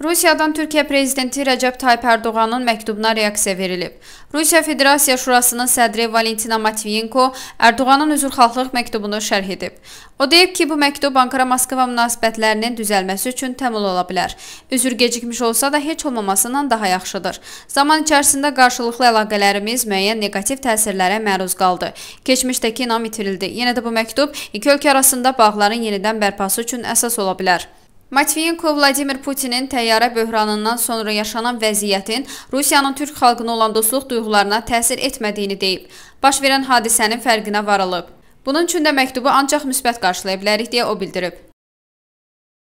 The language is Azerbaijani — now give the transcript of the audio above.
Rusiyadan Türkiyə prezidenti Rəcəb Tayyip Ərdoğanın məktubuna reaksiya verilib. Rusiya Federasiya Şurasının sədri Valentina Matviyenko Ərdoğanın üzrxahlıq məktubunu şərh edib. O deyib ki, bu məktub Ankara-Moskva münasibətlərinin düzəlməsi üçün təmin ola bilər. Üzr gecikmiş olsa da heç olmamasından daha yaxşıdır. Zaman içərisində qarşılıqlı əlaqələrimiz müəyyən neqativ təsirlərə məruz qaldı. Keçmişdəki inam itirildi. Yenə də bu məktub iki ölkə arasında bağların yenidən bərpası üçün əsas ola bilər. Matviyenko Vladimir Putinin təyyarə böhranından sonra yaşanan vəziyyətin Rusiyanın türk xalqına olan dostluq duyğularına təsir etmədiyini deyib. Baş verən hadisənin fərqinə varılıb. Bunun üçün də məktubu ancaq müsbət qarşılaya bilərik deyə o bildirib.